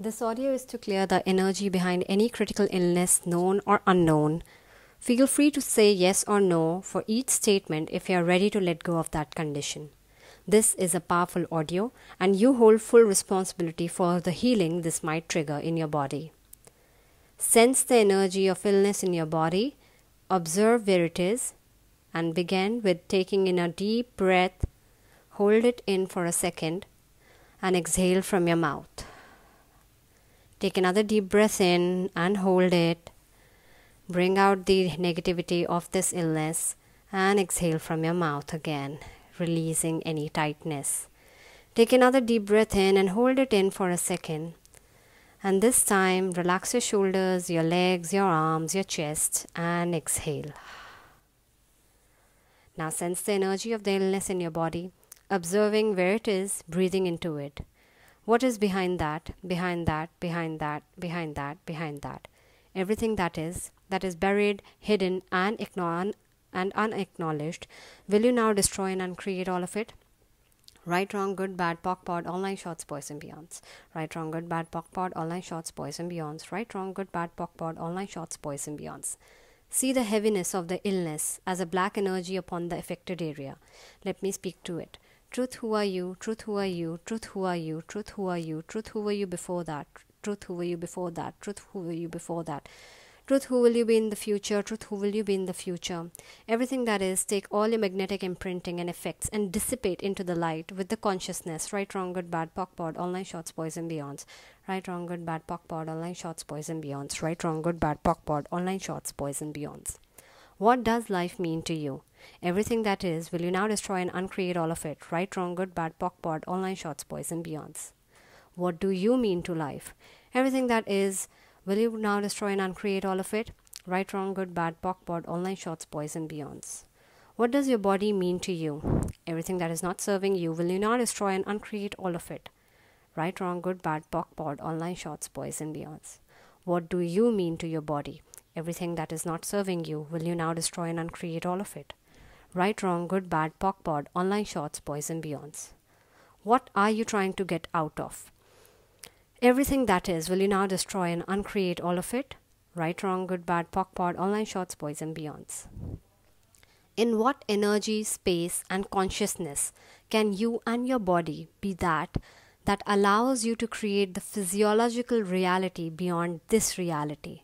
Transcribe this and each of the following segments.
This audio is to clear the energy behind any critical illness known or unknown. Feel free to say yes or no for each statement if you are ready to let go of that condition. This is a powerful audio and you hold full responsibility for the healing this might trigger in your body. Sense the energy of illness in your body, observe where it is, and begin with taking in a deep breath. Hold it in for a second and exhale from your mouth. Take another deep breath in and hold it. Bring out the negativity of this illness and exhale from your mouth again, releasing any tightness. Take another deep breath in and hold it in for a second. And this time, relax your shoulders, your legs, your arms, your chest, and exhale. Now, sense the energy of the illness in your body, observing where it is, breathing into it. What is behind that, behind that, behind that, behind that, behind that? Everything that is, that is buried, hidden, and, igno- and unacknowledged. Will you now destroy and uncreate all of it? Right, wrong, good, bad, pock, pod, online shots, boys and beyonds. Right, wrong, good, bad, pock, pod, online shots, boys and beyonds. Right, wrong, good, bad, pock, pod, online shots, boys and beyonds. See the heaviness of the illness as a black energy upon the affected area. Let me speak to it truth who are you, truth who are you, truth who are you, truth who are you, truth who were you before that, truth who were you before that, truth who were you before that. Truth, who will you be in the future? Truth, who will you be in the future? Everything that is, take all your magnetic imprinting and effects and dissipate into the light with the consciousness. Right, wrong, good, bad, pock, pod, online shots, poison, beyonds. Right, wrong, good, bad, pock, pod, online shots, poison, beyonds. Right, wrong, good, bad, pock, pod, online shots, poison, beyonds. What does life mean to you? Everything that is, will you now destroy and uncreate all of it? Right, wrong, good, bad, pock, pod, online shots, boys, and beyonds. What do you mean to life? Everything that is, will you now destroy and uncreate all of it? Right, wrong, good, bad, pock, pod, online shots, boys, and beyonds. What does your body mean to you? Everything that is not serving you, will you now destroy and uncreate all of it? Right, wrong, good, bad, pock, pod, online shots, boys, and beyonds. What do you mean to your body? Everything that is not serving you, will you now destroy and uncreate all of it? Right, wrong, good, bad, pockpod, pod, online shorts, poison beyonds. What are you trying to get out of? Everything that is, will you now destroy and uncreate all of it? Right, wrong, good, bad, pockpod, pod, online shorts, poison beyonds. In what energy, space, and consciousness can you and your body be that that allows you to create the physiological reality beyond this reality?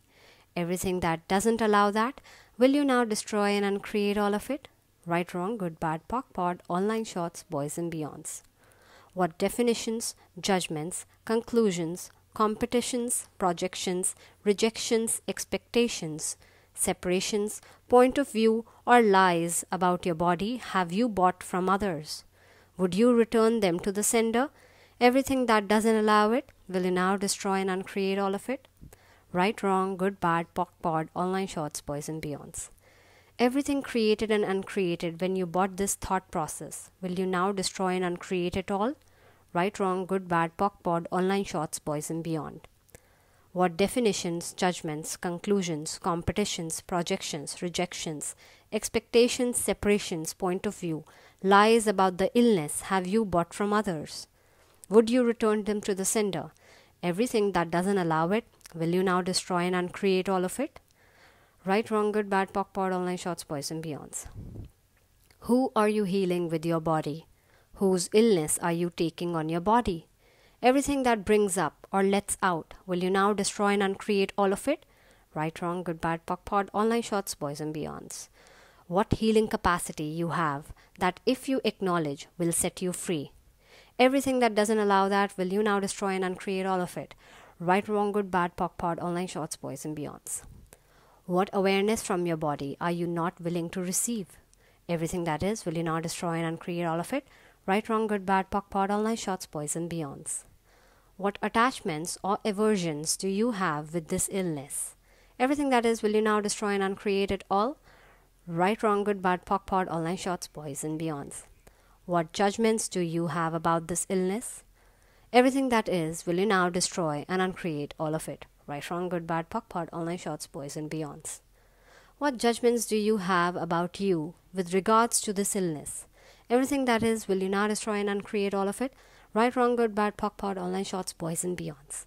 Everything that doesn't allow that, will you now destroy and uncreate all of it? Right, wrong, good, bad, pock, pod, online shorts, boys and beyonds. What definitions, judgments, conclusions, competitions, projections, rejections, expectations, separations, point of view, or lies about your body have you bought from others? Would you return them to the sender? Everything that doesn't allow it, will you now destroy and uncreate all of it? Right, wrong, good, bad, pock, pod, online shorts, boys and beyonds. Everything created and uncreated when you bought this thought process, will you now destroy and uncreate it all? Right, wrong, good, bad, pock, pod, online shorts, boys and beyond. What definitions, judgments, conclusions, competitions, projections, rejections, expectations, separations, point of view, lies about the illness have you bought from others? Would you return them to the sender? Everything that doesn't allow it Will you now destroy and uncreate all of it? Right, wrong, good, bad, pock, pod, online shots, boys and beyonds. Who are you healing with your body? Whose illness are you taking on your body? Everything that brings up or lets out, will you now destroy and uncreate all of it? Right, wrong, good, bad, pock, pod, online shots, boys and beyonds. What healing capacity you have that, if you acknowledge, will set you free. Everything that doesn't allow that, will you now destroy and uncreate all of it? Right, wrong, good, bad, pock, pod, online shorts, boys, and beyonds. What awareness from your body are you not willing to receive? Everything that is, will you not destroy and uncreate all of it? Right, wrong, good, bad, pock, pod, online shorts, boys, and beyonds. What attachments or aversions do you have with this illness? Everything that is, will you now destroy and uncreate it all? Right, wrong, good, bad, pock, pod, online shorts, boys, and beyonds. What judgments do you have about this illness? Everything that is, will you now destroy and uncreate all of it? Right, wrong, good, bad, puck, pot, online shots, boys, and beyonds. What judgments do you have about you with regards to this illness? Everything that is, will you now destroy and uncreate all of it? Right, wrong, good, bad, puck, pot, online shots, boys, and beyonds.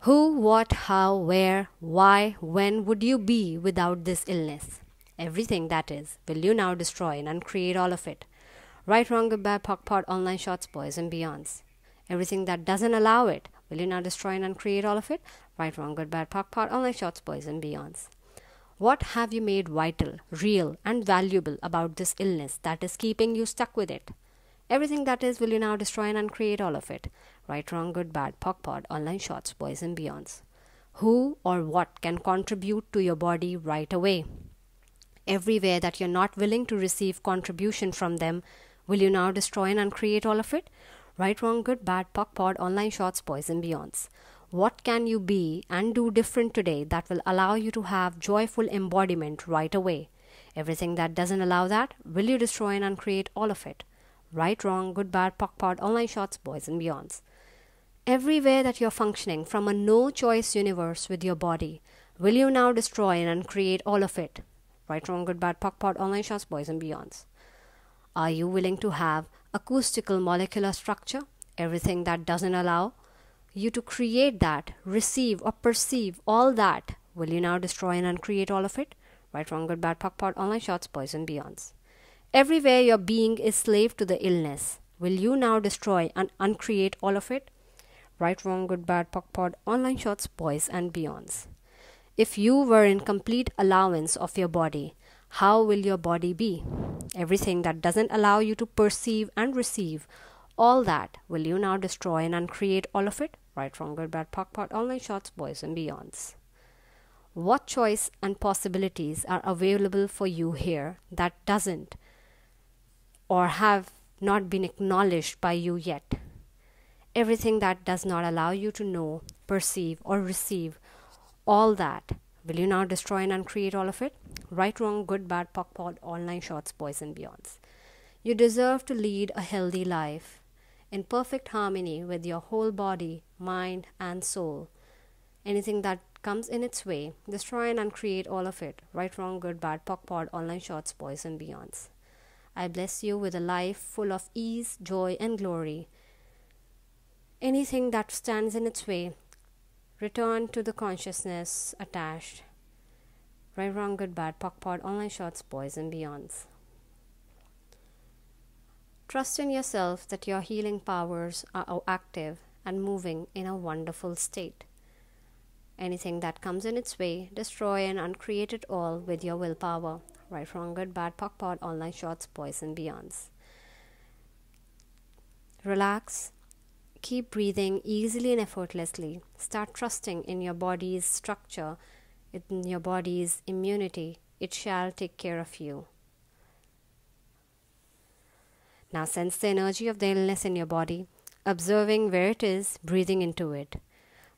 Who, what, how, where, why, when would you be without this illness? Everything that is, will you now destroy and uncreate all of it? Right, wrong, good, bad, puck, pot, online shots, boys, and beyonds. Everything that doesn't allow it, will you now destroy and uncreate all of it? Right, wrong, good, bad, pock, pot, online shots, boys and beyonds. What have you made vital, real, and valuable about this illness that is keeping you stuck with it? Everything that is, will you now destroy and uncreate all of it? Right, wrong, good, bad, pock, pod, online shots, boys and beyonds. Who or what can contribute to your body right away? Everywhere that you're not willing to receive contribution from them, will you now destroy and uncreate all of it? Right, wrong, good, bad, puck, pod, online shots, and beyonds. What can you be and do different today that will allow you to have joyful embodiment right away? Everything that doesn't allow that, will you destroy and uncreate all of it? Right, wrong, good, bad, puck, pod, online shots, boys and beyonds. Everywhere that you're functioning from a no choice universe with your body, will you now destroy and uncreate all of it? Right, wrong, good, bad, puck, pod, online shots, boys and beyonds. Are you willing to have acoustical molecular structure, everything that doesn't allow you to create that, receive or perceive all that, will you now destroy and uncreate all of it? Right, wrong, good, bad, puck, pot, online shots, poison, beyonds. Everywhere your being is slave to the illness. Will you now destroy and uncreate all of it? Right, wrong, good, bad, puck, pod, online shots, boys and beyonds. If you were in complete allowance of your body, how will your body be? Everything that doesn't allow you to perceive and receive, all that, will you now destroy and uncreate all of it? Right, wrong, good, bad, pock, pot, online shots, boys and beyonds. What choice and possibilities are available for you here that doesn't or have not been acknowledged by you yet? Everything that does not allow you to know, perceive, or receive all that Will you now destroy and uncreate all of it? Right, wrong, good, bad, puck, pod, online shots, boys and beyonds. You deserve to lead a healthy life in perfect harmony with your whole body, mind, and soul. Anything that comes in its way, destroy and uncreate all of it. Right, wrong, good, bad, puck, pod, online shots, boys and beyonds. I bless you with a life full of ease, joy, and glory. Anything that stands in its way, Return to the consciousness attached. Right, wrong, good, bad, pod, online shots, boys and beyonds. Trust in yourself that your healing powers are active and moving in a wonderful state. Anything that comes in its way, destroy and uncreate it all with your willpower. Right, wrong, good, bad, pod, online shots, boys and beyonds. Relax Keep breathing easily and effortlessly. Start trusting in your body's structure, in your body's immunity. It shall take care of you. Now sense the energy of the illness in your body, observing where it is, breathing into it.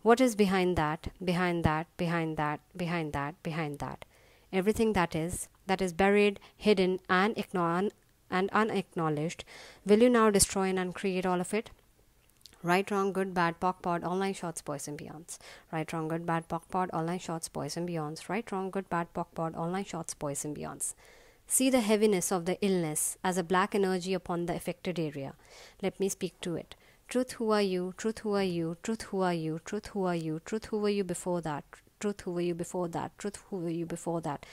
What is behind that, behind that, behind that, behind that, behind that? Everything that is, that is buried, hidden, and, igno- and unacknowledged. Will you now destroy and uncreate all of it? Right, wrong, good, bad, pock, pod, online shots, boys and beyonds. Right, wrong, good, bad, pock, pod, online shots, boys and beyonds. Right, wrong, good, bad, pock, pod, online shots, boys and beyonds. See the heaviness of the illness as a black energy upon the affected area. Let me speak to it. Truth, who are you? Truth, who are you? Truth, who are you? Truth, who are you? Truth, who were you before that? Truth, who were you before that? Truth, who were you before that?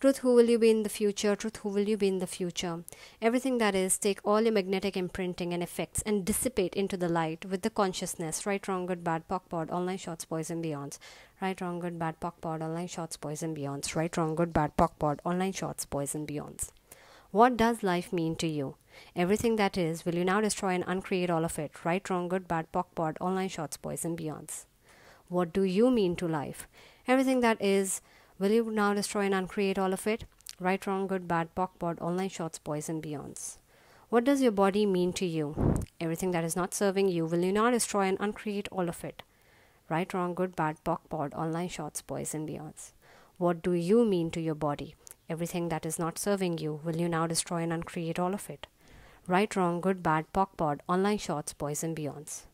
Truth, who will you be in the future? Truth, who will you be in the future? Everything that is, take all your magnetic imprinting and effects and dissipate into the light with the consciousness. Right, wrong, good, bad, pock, pod, online shots, poison, beyonds. Right, wrong, good, bad, pock, pod, online shots, poison, beyonds. Right, wrong, good, bad, pock, pod, online shots, poison, beyonds. What does life mean to you? Everything that is, will you now destroy and uncreate all of it? Right, wrong, good, bad, pock, pod, online shots, poison, beyonds. What do you mean to life? Everything that is, Will you now destroy and uncreate all of it? Right, wrong, good, bad, pock, pod, online shots, boys and beyonds. What does your body mean to you? Everything that is not serving you, will you now destroy and uncreate all of it? Right, wrong, good, bad, pock, pod, online shots, boys and beyonds. What do you mean to your body? Everything that is not serving you, will you now destroy and uncreate all of it? Right, wrong, good, bad, pock, pod, online shots, boys and beyonds.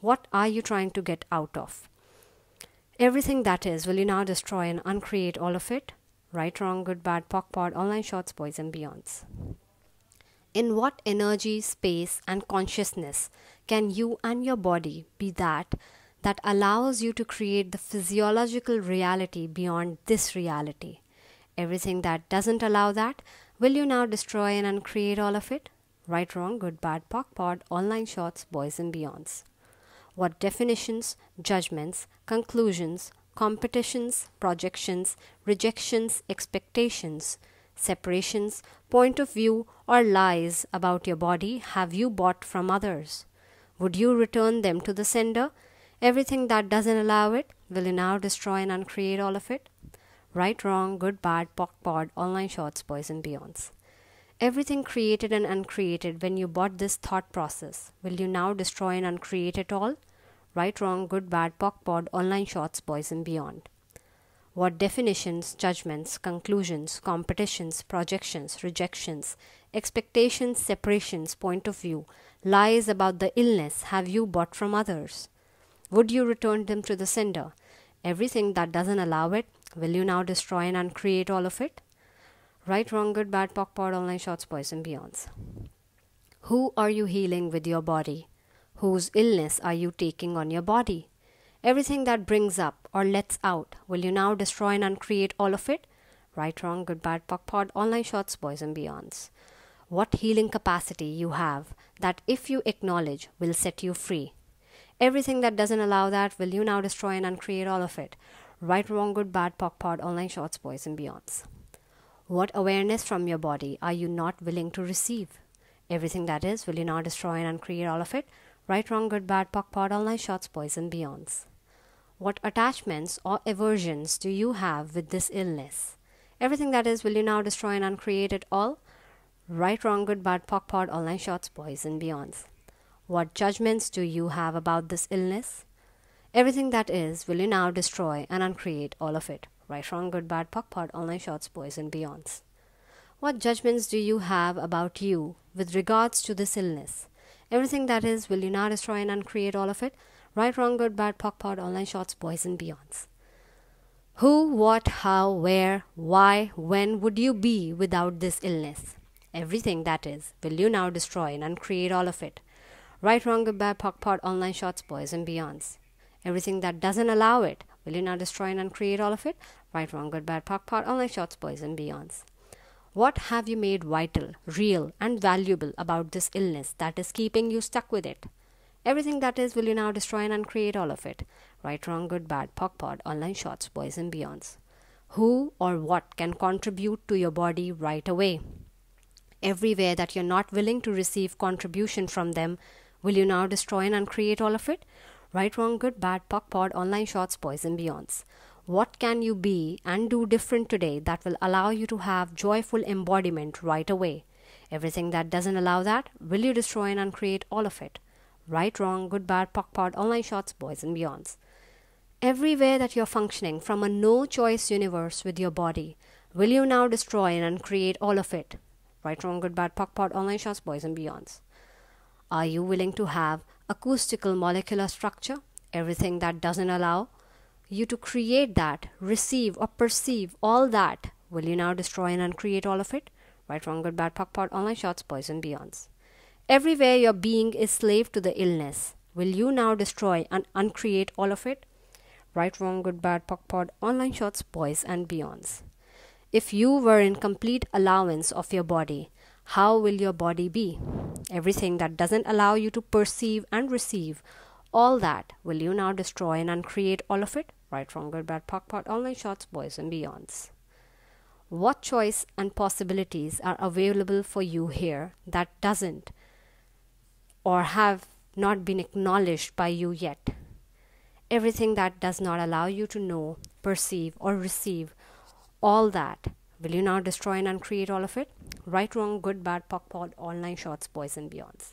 What are you trying to get out of? Everything that is, will you now destroy and uncreate all of it? Right, wrong, good, bad, pock, pod, online shorts, boys, and beyonds. In what energy, space, and consciousness can you and your body be that that allows you to create the physiological reality beyond this reality? Everything that doesn't allow that, will you now destroy and uncreate all of it? Right, wrong, good, bad, pock, pod, online shorts, boys, and beyonds what definitions, judgments, conclusions, competitions, projections, rejections, expectations, separations, point of view, or lies about your body have you bought from others? Would you return them to the sender? Everything that doesn't allow it, will you now destroy and uncreate all of it? Right, wrong, good, bad, pock, pod, online shorts, boys and beyonds. Everything created and uncreated when you bought this thought process, will you now destroy and uncreate it all? right, wrong, good, bad, pock, pod, online shots, boys, and beyond. What definitions, judgments, conclusions, competitions, projections, rejections, expectations, separations, point of view, lies about the illness have you bought from others? Would you return them to the sender? Everything that doesn't allow it, will you now destroy and uncreate all of it? Right, wrong, good, bad, pock, pod, online shots, boys, and beyonds. Who are you healing with your body? Whose illness are you taking on your body? Everything that brings up or lets out, will you now destroy and uncreate all of it? Right, wrong, good, bad, puck, pod, online shots, boys and beyonds. What healing capacity you have that, if you acknowledge, will set you free. Everything that doesn't allow that, will you now destroy and uncreate all of it? Right, wrong, good, bad, puck, pod, online shots, boys and beyonds. What awareness from your body are you not willing to receive? Everything that is, will you now destroy and uncreate all of it? right, wrong, good, bad, puck, pot, all shots, boys and beyonds. What attachments or aversions do you have with this illness? Everything that is, will you now destroy and uncreate it all? Right, wrong, good, bad, pock, pod, online shots, boys and beyonds. What judgments do you have about this illness? Everything that is, will you now destroy and uncreate all of it? Right, wrong, good, bad, pock, pod, online shots, boys and beyonds. What judgments do you have about you with regards to this illness? Everything that is, will you now destroy and uncreate all of it? Right, wrong, good, bad, pock, pod, online shots, boys and beyonds. Who, what, how, where, why, when would you be without this illness? Everything that is, will you now destroy and uncreate all of it? Right, wrong, good, bad, pock, pod, online shots, boys and beyonds. Everything that doesn't allow it, will you now destroy and uncreate all of it? Right, wrong, good, bad, pock, pod, online shots, boys and beyonds. What have you made vital, real, and valuable about this illness that is keeping you stuck with it? Everything that is, will you now destroy and uncreate all of it? Right, wrong, good, bad, pock, pod, online shots, boys and beyonds. Who or what can contribute to your body right away? Everywhere that you're not willing to receive contribution from them, will you now destroy and uncreate all of it? Right, wrong, good, bad, pock, pod, online shots, boys and beyonds. What can you be and do different today that will allow you to have joyful embodiment right away? Everything that doesn't allow that, will you destroy and uncreate all of it? Right, wrong, good, bad, pock, pod, online shots, boys and beyonds. Everywhere that you're functioning from a no choice universe with your body, will you now destroy and uncreate all of it? Right, wrong, good, bad, pock, pod, online shots, boys and beyonds. Are you willing to have acoustical molecular structure? Everything that doesn't allow you to create that, receive or perceive all that, will you now destroy and uncreate all of it? Right, wrong, good, bad, puck, pot, online shots, poison, beyonds. Everywhere your being is slave to the illness. Will you now destroy and uncreate all of it? Right, wrong, good, bad, puck, pod, online shots, boys and beyonds. If you were in complete allowance of your body, how will your body be? Everything that doesn't allow you to perceive and receive, all that, will you now destroy and uncreate all of it? right, wrong, good, bad, puck, pot, online shots, boys and beyonds. What choice and possibilities are available for you here that doesn't or have not been acknowledged by you yet? Everything that does not allow you to know, perceive, or receive all that, will you now destroy and uncreate all of it? Right, wrong, good, bad, puck, pot, online shots, boys and beyonds.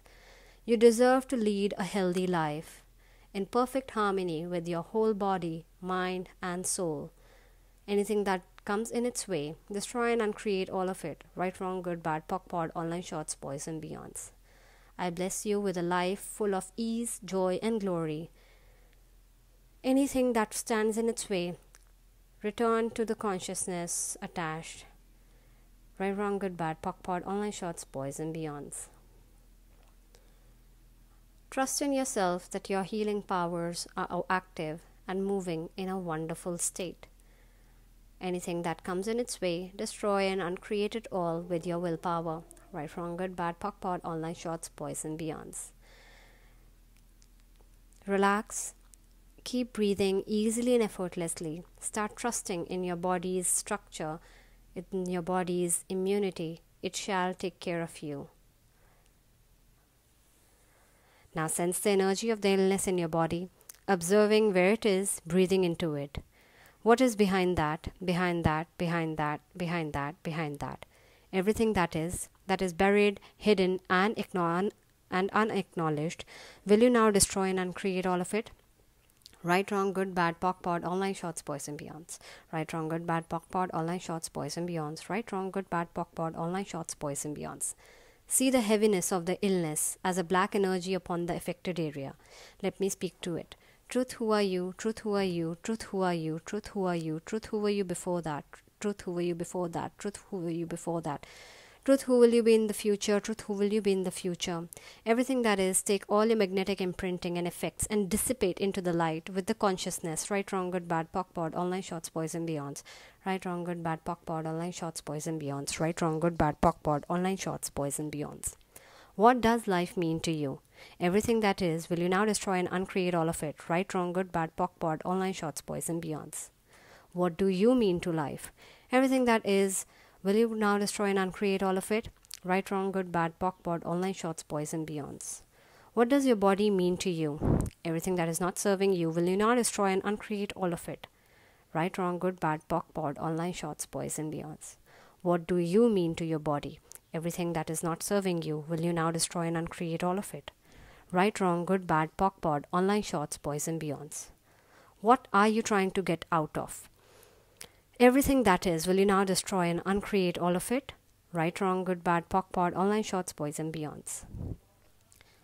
You deserve to lead a healthy life in perfect harmony with your whole body, mind, and soul. Anything that comes in its way, destroy and uncreate all of it right, wrong, good, bad, pock, pod, online shorts, boys, and beyonds. I bless you with a life full of ease, joy, and glory. Anything that stands in its way, return to the consciousness attached. Right, wrong, good, bad, pock, pod, online shorts, boys, and beyonds. Trust in yourself that your healing powers are active and moving in a wonderful state. Anything that comes in its way, destroy and uncreate it all with your willpower. Right, wrong, good, bad, puck, pod, online shorts, boys and beyonds. Relax. Keep breathing easily and effortlessly. Start trusting in your body's structure, in your body's immunity. It shall take care of you. Now sense the energy of the illness in your body, observing where it is, breathing into it. What is behind that, behind that, behind that, behind that, behind that? Everything that is, that is buried, hidden, and, and unacknowledged, will you now destroy and uncreate all of it? Right, wrong, good, bad, pock, pod, online shots, boys and beyonds. Right, wrong, good, bad, pock, pod, online shots, boys and beyonds. Right, wrong, good, bad, pock, pod, online shots, boys and beyonds. See the heaviness of the illness as a black energy upon the affected area. Let me speak to it. Truth, who are you? Truth, who are you? Truth, who are you? Truth, who are you? Truth, who were you before that? Truth, who were you before that? Truth, who were you before that? Truth, who will you be in the future? Truth, who will you be in the future? Everything that is, take all your magnetic imprinting and effects and dissipate into the light with the consciousness. Right, wrong, good, bad, pock, pod, online shots, poison, beyonds. Right, wrong, good, bad, pock, pod, online shots, poison, beyonds. Right, wrong, good, bad, pock, pod, online shots, poison, beyonds. What does life mean to you? Everything that is, will you now destroy and uncreate all of it? Right, wrong, good, bad, pock, pod, online shots, poison, beyonds. What do you mean to life? Everything that is, Will you now destroy and uncreate all of it? Right, wrong, good, bad, pock, pod, online shorts, boys and beyonds. What does your body mean to you? Everything that is not serving you, will you now destroy and uncreate all of it? Right, wrong, good, bad, pock, pod, online shorts, boys and beyonds. What do you mean to your body? Everything that is not serving you, will you now destroy and uncreate all of it? Right, wrong, good, bad, pock, pod, online shorts, boys and beyonds. What are you trying to get out of? Everything that is, will you now destroy and uncreate all of it? Right, wrong, good, bad, pock, pod, online shorts, boys, and beyonds.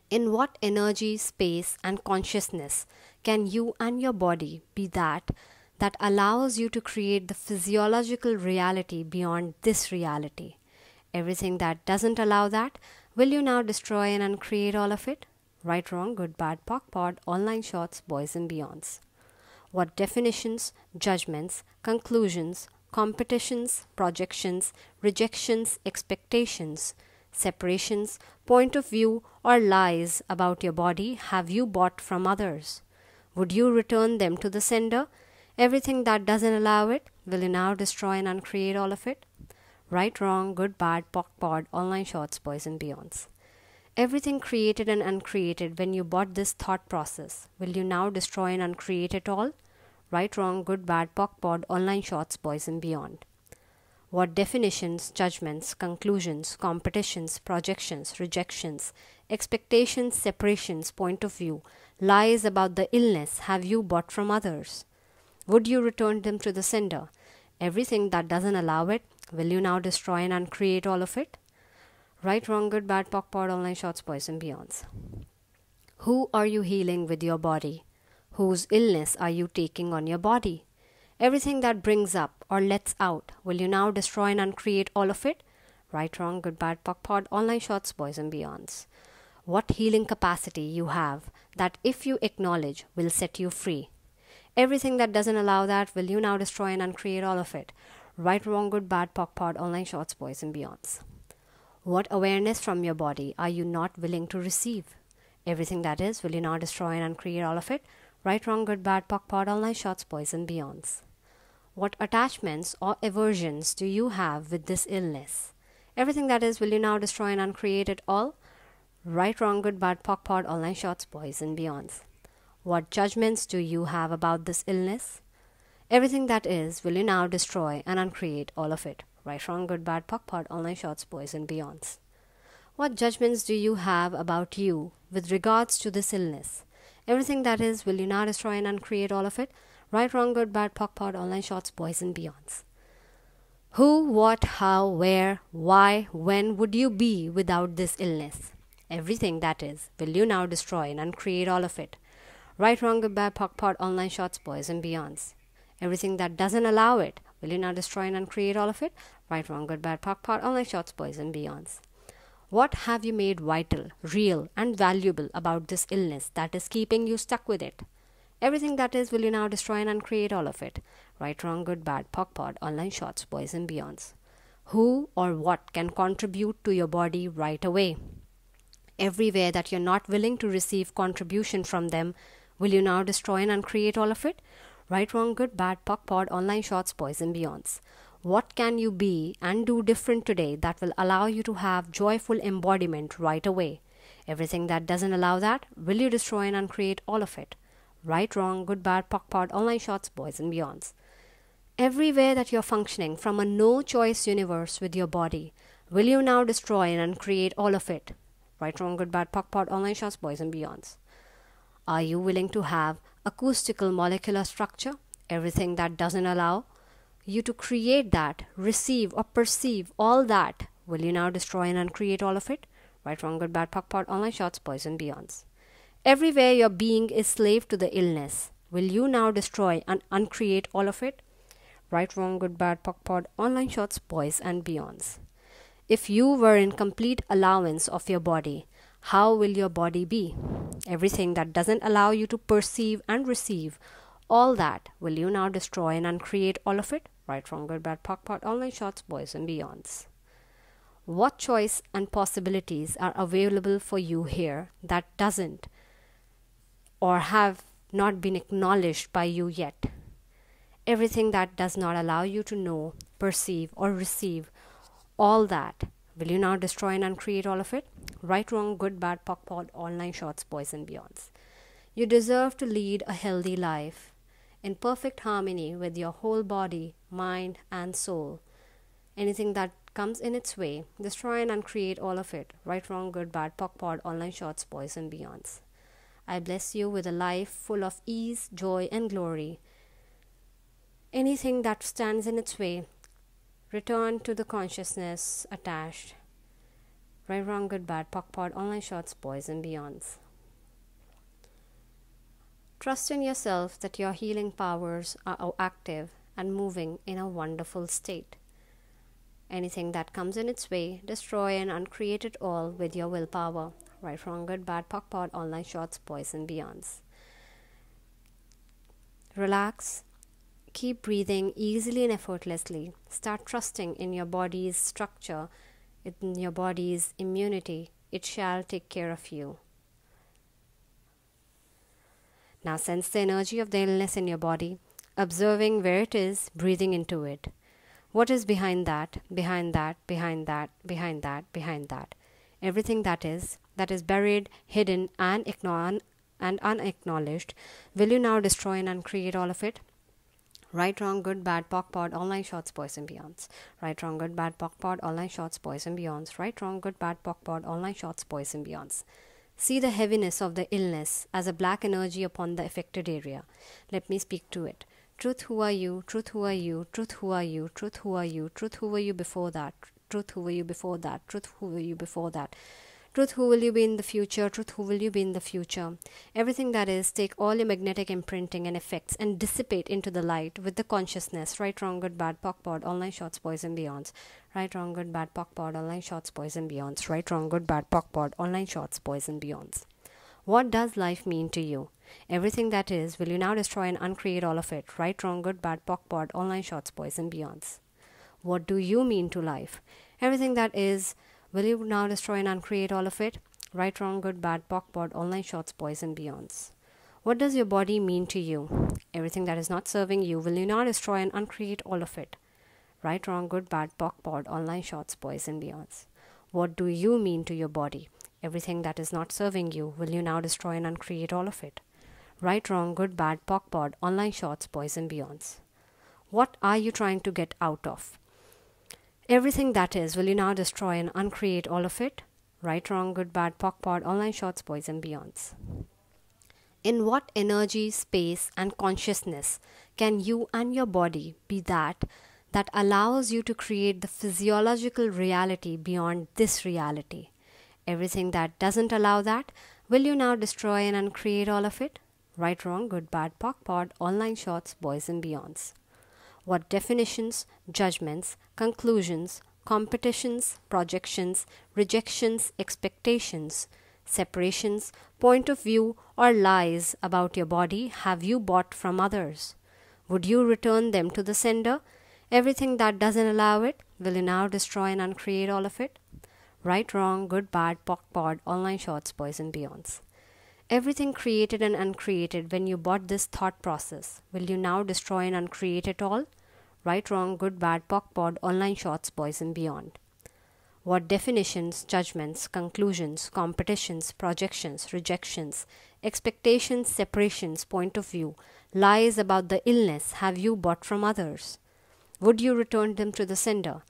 In what energy, space, and consciousness can you and your body be that that allows you to create the physiological reality beyond this reality? Everything that doesn't allow that, will you now destroy and uncreate all of it? Right, wrong, good, bad, pock, pod, online shorts, boys, and beyonds what definitions, judgments, conclusions, competitions, projections, rejections, expectations, separations, point of view, or lies about your body have you bought from others? Would you return them to the sender? Everything that doesn't allow it, will you now destroy and uncreate all of it? Right, wrong, good, bad, pock, pod, online shorts, boys and beyonds. Everything created and uncreated when you bought this thought process, will you now destroy and uncreate it all? Right, wrong, good, bad, pock, pod, online shorts, boys and beyond. What definitions, judgments, conclusions, competitions, projections, rejections, expectations, separations, point of view, lies about the illness have you bought from others? Would you return them to the sender? Everything that doesn't allow it, will you now destroy and uncreate all of it? Right, wrong, good, bad, pock, pod, online shots, boys and beyonds. Who are you healing with your body? Whose illness are you taking on your body? Everything that brings up or lets out, will you now destroy and uncreate all of it? Right, wrong, good, bad, pock, pod, online shots, boys and beyonds. What healing capacity you have that, if you acknowledge, will set you free. Everything that doesn't allow that, will you now destroy and uncreate all of it? Right, wrong, good, bad, pock, pod, online shots, boys and beyonds. What awareness from your body are you not willing to receive? Everything that is, will you not destroy and uncreate all of it? Right, wrong, good, bad, puck, pot, all night shots, poison, beyonds. What attachments or aversions do you have with this illness? Everything that is, will you now destroy and uncreate it all? Right, wrong, good, bad, pock, pot, online shots, poison, beyonds. What judgments do you have about this illness? Everything that is, will you now destroy and uncreate all of it? Right, wrong, good, bad, puck, pot, online shots, boys and beyonds. What judgments do you have about you with regards to this illness? Everything that is, will you now destroy and uncreate all of it? Right, wrong, good, bad, puck, pot, online shots, boys and beyonds. Who, what, how, where, why, when would you be without this illness? Everything that is, will you now destroy and uncreate all of it? Right, wrong, bad, puck, pot, online shots, boys and beyonds. Everything that doesn't allow it Will you now destroy and uncreate all of it? Right, wrong, good, bad, park, part, online shots, boys and beyonds. What have you made vital, real, and valuable about this illness that is keeping you stuck with it? Everything that is, will you now destroy and uncreate all of it? Right, wrong, good, bad, pock, pod, online shots, boys and beyonds. Who or what can contribute to your body right away? Everywhere that you're not willing to receive contribution from them, will you now destroy and uncreate all of it? Right, Wrong, Good, Bad, Puck Pod, Online Shots, Boys and Beyonds. What can you be and do different today that will allow you to have joyful embodiment right away? Everything that doesn't allow that, will you destroy and uncreate all of it? Right, Wrong, Good, Bad, Puck Pod, Online Shots, Boys and Beyonds. Everywhere that you're functioning from a no choice universe with your body, will you now destroy and uncreate all of it? Right, Wrong, Good, Bad, Puck Pod, Online Shots, Boys and Beyonds. Are you willing to have acoustical molecular structure, everything that doesn't allow you to create that, receive or perceive all that, will you now destroy and uncreate all of it? Right, wrong, good, bad, puck, pot, online shots, poison, beyonds. Everywhere your being is slave to the illness. Will you now destroy and uncreate all of it? Right, wrong, good, bad, puck, pod, online shots, boys and beyonds. If you were in complete allowance of your body, how will your body be? Everything that doesn't allow you to perceive and receive all that, will you now destroy and uncreate all of it? Right, wrong, good, bad, puck, pot, online shots, boys and beyonds. What choice and possibilities are available for you here that doesn't or have not been acknowledged by you yet? Everything that does not allow you to know, perceive, or receive all that Will you now destroy and uncreate all of it? Right, wrong, good, bad, puck, pod, online shorts, boys and beyonds. You deserve to lead a healthy life in perfect harmony with your whole body, mind, and soul. Anything that comes in its way, destroy and uncreate all of it. Right, wrong, good, bad, puck, pod, online shorts, boys and beyonds. I bless you with a life full of ease, joy, and glory. Anything that stands in its way, Return to the consciousness attached. Right, wrong, good, bad, puck pod, online shots, boys and beyonds. Trust in yourself that your healing powers are active and moving in a wonderful state. Anything that comes in its way, destroy and uncreate it all with your willpower. Right, wrong, good, bad, puck pod, online shots, boys and beyonds. Relax Keep breathing easily and effortlessly. Start trusting in your body's structure, in your body's immunity. It shall take care of you. Now sense the energy of the illness in your body, observing where it is, breathing into it. What is behind that, behind that, behind that, behind that, behind that? Everything that is, that is buried, hidden, and, igno- and unacknowledged. Will you now destroy and uncreate all of it? Right, wrong, good, bad, pock, pod, online shots, boys and beyonds. Right, wrong, good, bad, pock, pod, online shots, boys and beyonds. Right, wrong, good, bad, pock, pod, online shots, boys and beyonds. See the heaviness of the illness as a black energy upon the affected area. Let me speak to it. Truth, who are you? Truth, who are you? Truth, who are you? Truth, who are you? Truth, who were you before that? Truth, who were you before that? Truth, who were you before that? Truth, Truth, who will you be in the future? Truth, who will you be in the future? Everything that is, take all your magnetic imprinting and effects and dissipate into the light with the consciousness. Right, wrong, good, bad, pock, pod, online shots, poison, beyonds. Right, wrong, good, bad, pock, pod, online shots, poison, beyonds. Right, wrong, good, bad, pock, pod, online shots, poison, beyonds. What does life mean to you? Everything that is, will you now destroy and uncreate all of it? Right, wrong, good, bad, pock, pod, online shots, poison, beyonds. What do you mean to life? Everything that is, Will you now destroy and uncreate all of it? Right, wrong, good, bad, pock, online shots, boys, and beyonds. What does your body mean to you? Everything that is not serving you, will you now destroy and uncreate all of it? Right, wrong, good, bad, pock, online shots, boys, and beyonds. What do you mean to your body? Everything that is not serving you, will you now destroy and uncreate all of it? Right, wrong, good, bad, pock, online shots, boys, and beyonds. What are you trying to get out of? Everything that is, will you now destroy and uncreate all of it? Right, wrong, good, bad, pock, pod, online shorts, boys, and beyonds. In what energy, space, and consciousness can you and your body be that that allows you to create the physiological reality beyond this reality? Everything that doesn't allow that, will you now destroy and uncreate all of it? Right, wrong, good, bad, pock, pod, online shorts, boys, and beyonds what definitions, judgments, conclusions, competitions, projections, rejections, expectations, separations, point of view, or lies about your body have you bought from others? Would you return them to the sender? Everything that doesn't allow it, will you now destroy and uncreate all of it? Right, wrong, good, bad, pock, pod, online shorts, boys and beyonds. Everything created and uncreated when you bought this thought process, will you now destroy and uncreate it all? Right, wrong, good, bad, pock, pod, online shorts, boys, and beyond. What definitions, judgments, conclusions, competitions, projections, rejections, expectations, separations, point of view, lies about the illness have you bought from others? Would you return them to the sender?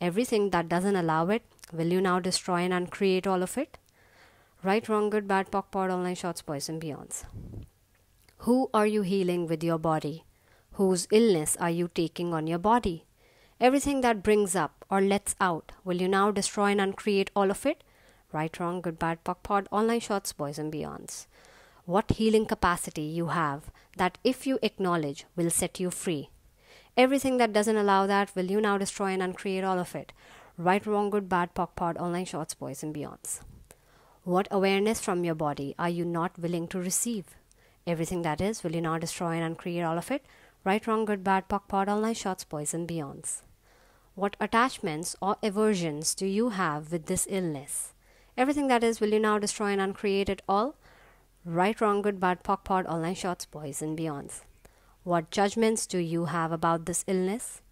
Everything that doesn't allow it, will you now destroy and uncreate all of it? Right, wrong, good, bad, pock, pod, online shots, boys and beyonds. Who are you healing with your body? Whose illness are you taking on your body? Everything that brings up or lets out, will you now destroy and uncreate all of it? Right, wrong, good, bad, pock, pod, online shots, boys and beyonds. What healing capacity you have that, if you acknowledge, will set you free. Everything that doesn't allow that, will you now destroy and uncreate all of it? Right, wrong, good, bad, pock, pod, online shorts, boys, and beyonds. What awareness from your body are you not willing to receive? Everything that is, will you not destroy and uncreate all of it? Right, wrong, good, bad, puck, pot, all night shots, poison, beyonds. What attachments or aversions do you have with this illness? Everything that is, will you now destroy and uncreate it all? Right, wrong, good, bad, pock, pot, all night shots, poison, beyonds. What judgments do you have about this illness?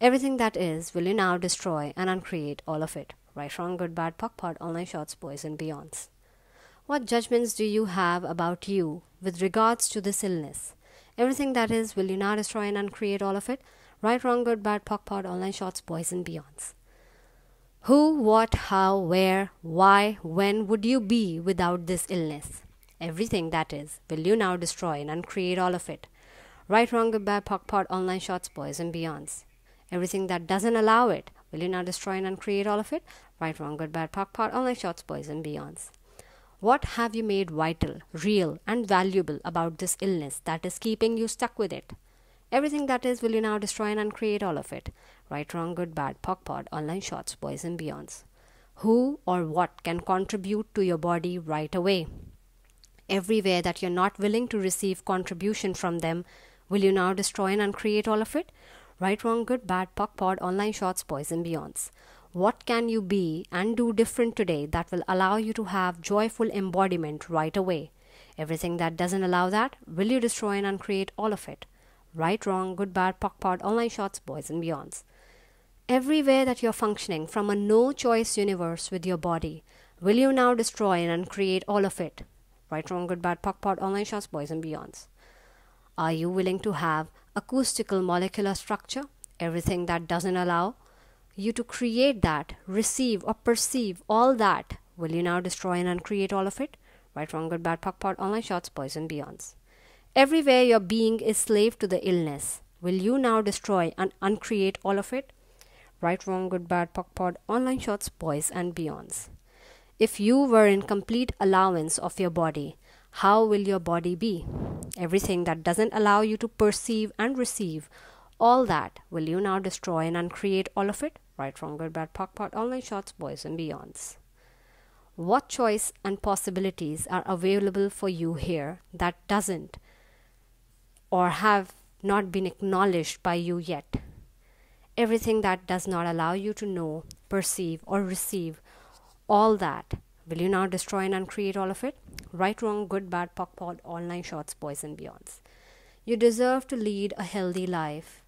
Everything that is, will you now destroy and uncreate all of it? Right, wrong, good, bad, puck, pod, online shots, boys and beyonds. What judgments do you have about you with regards to this illness? Everything that is, will you now destroy and uncreate all of it? Right, wrong, good, bad, puck, pod, online shots, boys and beyonds. Who, what, how, where, why, when would you be without this illness? Everything that is, will you now destroy and uncreate all of it? Right, wrong, good, bad, puck, pod, online shots, boys and beyonds. Everything that doesn't allow it, Will you now destroy and uncreate all of it? Right, wrong, good, bad, park, part, online shots, boys and beyonds. What have you made vital, real, and valuable about this illness that is keeping you stuck with it? Everything that is, will you now destroy and uncreate all of it? Right, wrong, good, bad, pock, pod, online shots, boys and beyonds. Who or what can contribute to your body right away? Everywhere that you're not willing to receive contribution from them, will you now destroy and uncreate all of it? Right, wrong, good, bad, puck, pod, online shots, and beyonds. What can you be and do different today that will allow you to have joyful embodiment right away? Everything that doesn't allow that, will you destroy and uncreate all of it? Right, wrong, good, bad, puck, pod, online shots, boys and beyonds. Everywhere that you're functioning from a no choice universe with your body, will you now destroy and uncreate all of it? Right, wrong, good, bad, puck, pod, online shots, boys and beyonds. Are you willing to have acoustical molecular structure, everything that doesn't allow you to create that, receive or perceive all that, will you now destroy and uncreate all of it? Right, wrong, good, bad, puck, pot, online shots, poison, beyonds. Everywhere your being is slave to the illness. Will you now destroy and uncreate all of it? Right, wrong, good, bad, puck, pod, online shots, boys and beyonds. If you were in complete allowance of your body, how will your body be? Everything that doesn't allow you to perceive and receive, all that, will you now destroy and uncreate all of it? Right, wrong, good, bad, pock, pot, online shots, boys and beyonds. What choice and possibilities are available for you here that doesn't or have not been acknowledged by you yet? Everything that does not allow you to know, perceive, or receive all that, will you now destroy and uncreate all of it? Right, wrong, good, bad, puck, pod, online nine shots, boys and beyonds. You deserve to lead a healthy life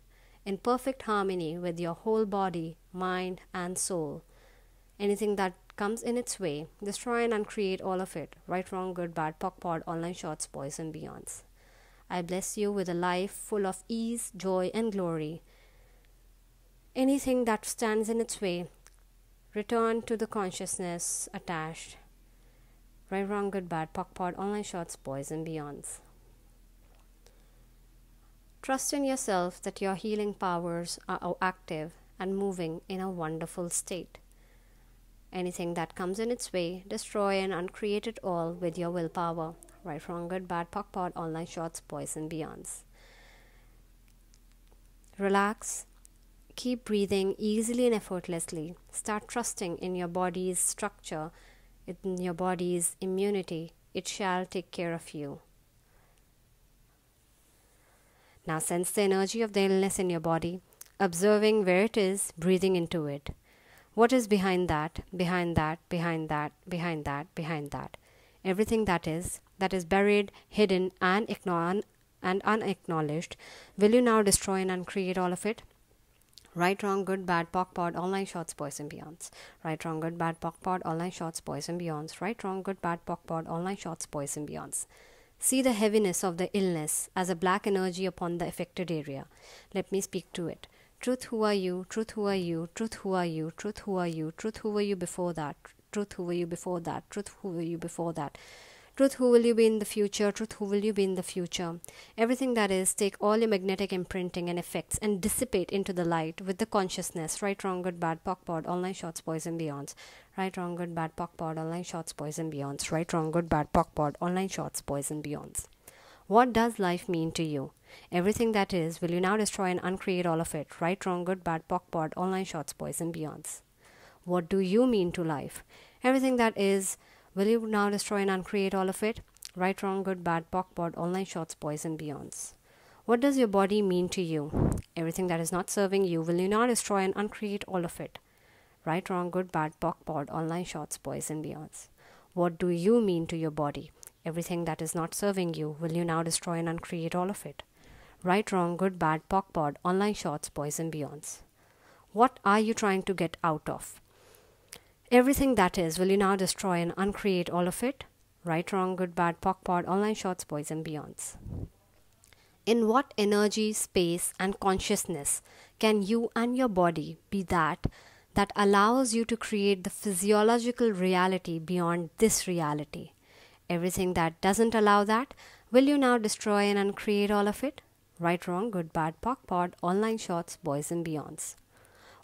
in perfect harmony with your whole body, mind, and soul. Anything that comes in its way, destroy and uncreate all of it. Right, wrong, good, bad, puck, pod, online nine shots, boys and beyonds. I bless you with a life full of ease, joy, and glory. Anything that stands in its way, return to the consciousness attached Right, Wrong, Good, Bad, Puck Pod, Online Shots, Boys and Beyonds. Trust in yourself that your healing powers are active and moving in a wonderful state. Anything that comes in its way, destroy and uncreate it all with your willpower. Right, Wrong, Good, Bad, Puck Pod, Online Shots, Boys and Beyonds. Relax keep breathing easily and effortlessly. Start trusting in your body's structure in your body's immunity, it shall take care of you. Now sense the energy of the illness in your body, observing where it is, breathing into it. What is behind that, behind that, behind that, behind that, behind that? Everything that is, that is buried, hidden, and, and unacknowledged, will you now destroy and uncreate all of it? Right, wrong, good, bad, pock, pod, online shots, boys and beyonds. Right, wrong, good, bad, pock, pod, online shots, boys and beyonds. Right, wrong, good, bad, pock, pod, online shots, boys and beyonds. See the heaviness of the illness as a black energy upon the affected area. Let me speak to it. Truth, who are you? Truth, who are you? Truth, who are you? Truth, who are you? Truth, who were you before that? Truth, who were you before that? Truth, who were you before that? Truth, who will you be in the future? Truth, who will you be in the future? Everything that is, take all your magnetic imprinting and effects and dissipate into the light with the consciousness. Right, wrong, good, bad, pock, pod, online shots, poison, beyonds. Right, wrong, good, bad, pock, pod, online shots, poison, beyonds. Right, wrong, good, bad, pock, pod, online shots, poison, beyonds. What does life mean to you? Everything that is, will you now destroy and uncreate all of it? Right, wrong, good, bad, pock, pod, online shots, poison, beyonds. What do you mean to life? Everything that is, Will you now destroy and uncreate all of it? Right, wrong, good, bad, pock, pod, online shots, boys and beyonds. What does your body mean to you? Everything that is not serving you, will you now destroy and uncreate all of it? Right, wrong, good, bad, pock, pod, online shots, boys and beyonds. What do you mean to your body? Everything that is not serving you, will you now destroy and uncreate all of it? Right, wrong, good, bad, pock, pod, online shots, boys and beyonds. What are you trying to get out of? Everything that is, will you now destroy and uncreate all of it? Right, wrong, good, bad, pock, pod, online shorts, boys, and beyonds. In what energy, space, and consciousness can you and your body be that that allows you to create the physiological reality beyond this reality? Everything that doesn't allow that, will you now destroy and uncreate all of it? Right, wrong, good, bad, pock, pod, online shorts, boys, and beyonds